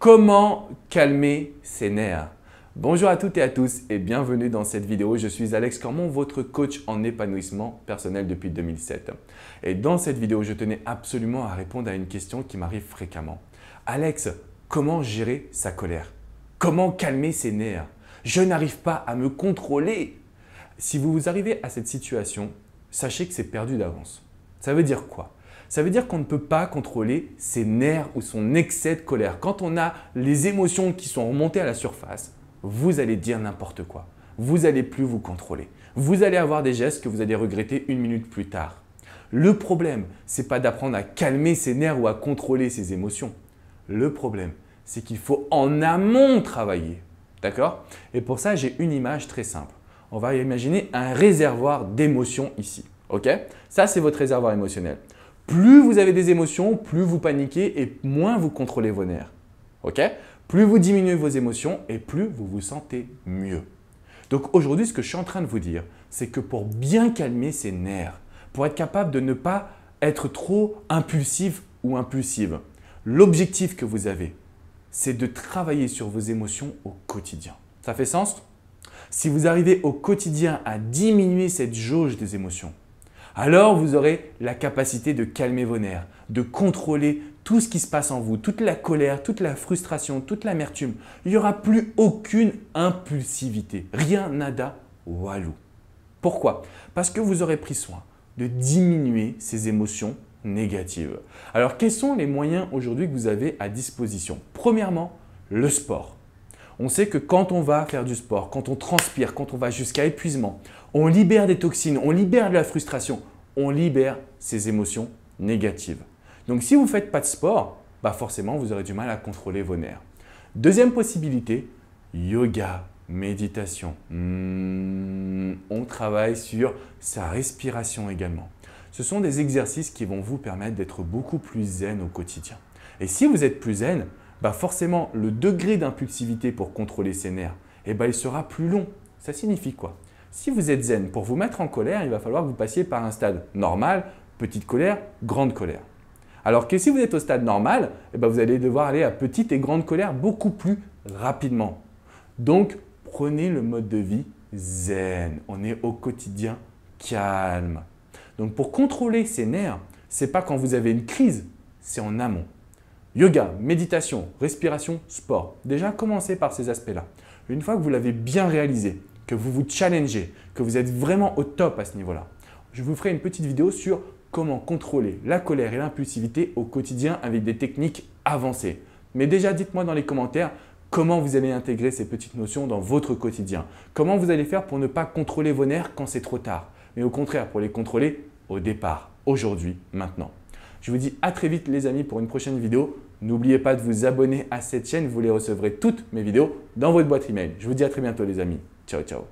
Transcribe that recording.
Comment calmer ses nerfs Bonjour à toutes et à tous et bienvenue dans cette vidéo. Je suis Alex Cormont, votre coach en épanouissement personnel depuis 2007. Et dans cette vidéo, je tenais absolument à répondre à une question qui m'arrive fréquemment. Alex, comment gérer sa colère Comment calmer ses nerfs Je n'arrive pas à me contrôler. Si vous vous arrivez à cette situation, sachez que c'est perdu d'avance. Ça veut dire quoi ça veut dire qu'on ne peut pas contrôler ses nerfs ou son excès de colère. Quand on a les émotions qui sont remontées à la surface, vous allez dire n'importe quoi. Vous n'allez plus vous contrôler. Vous allez avoir des gestes que vous allez regretter une minute plus tard. Le problème, c'est pas d'apprendre à calmer ses nerfs ou à contrôler ses émotions. Le problème, c'est qu'il faut en amont travailler. D'accord Et pour ça, j'ai une image très simple. On va imaginer un réservoir d'émotions ici. OK Ça, c'est votre réservoir émotionnel. Plus vous avez des émotions, plus vous paniquez et moins vous contrôlez vos nerfs. OK Plus vous diminuez vos émotions et plus vous vous sentez mieux. Donc aujourd'hui, ce que je suis en train de vous dire, c'est que pour bien calmer ces nerfs, pour être capable de ne pas être trop impulsif ou impulsive, l'objectif que vous avez, c'est de travailler sur vos émotions au quotidien. Ça fait sens Si vous arrivez au quotidien à diminuer cette jauge des émotions, alors vous aurez la capacité de calmer vos nerfs, de contrôler tout ce qui se passe en vous, toute la colère, toute la frustration, toute l'amertume. Il n'y aura plus aucune impulsivité. Rien, nada, walou. Pourquoi Parce que vous aurez pris soin de diminuer ces émotions négatives. Alors quels sont les moyens aujourd'hui que vous avez à disposition Premièrement, le sport. On sait que quand on va faire du sport, quand on transpire, quand on va jusqu'à épuisement, on libère des toxines, on libère de la frustration, on libère ces émotions négatives. Donc si vous ne faites pas de sport, bah forcément vous aurez du mal à contrôler vos nerfs. Deuxième possibilité, yoga, méditation. Hmm, on travaille sur sa respiration également. Ce sont des exercices qui vont vous permettre d'être beaucoup plus zen au quotidien. Et si vous êtes plus zen, bah forcément le degré d'impulsivité pour contrôler ses nerfs, eh bah, il sera plus long. Ça signifie quoi Si vous êtes zen, pour vous mettre en colère, il va falloir que vous passiez par un stade normal, petite colère, grande colère. Alors que si vous êtes au stade normal, eh bah, vous allez devoir aller à petite et grande colère beaucoup plus rapidement. Donc prenez le mode de vie zen. On est au quotidien calme. Donc pour contrôler ses nerfs, ce n'est pas quand vous avez une crise, c'est en amont. Yoga, méditation, respiration, sport. Déjà, commencez par ces aspects-là. Une fois que vous l'avez bien réalisé, que vous vous challengez, que vous êtes vraiment au top à ce niveau-là, je vous ferai une petite vidéo sur comment contrôler la colère et l'impulsivité au quotidien avec des techniques avancées. Mais déjà, dites-moi dans les commentaires comment vous allez intégrer ces petites notions dans votre quotidien. Comment vous allez faire pour ne pas contrôler vos nerfs quand c'est trop tard, mais au contraire pour les contrôler au départ, aujourd'hui, maintenant. Je vous dis à très vite les amis pour une prochaine vidéo. N'oubliez pas de vous abonner à cette chaîne, vous les recevrez toutes mes vidéos dans votre boîte email. Je vous dis à très bientôt les amis. Ciao ciao.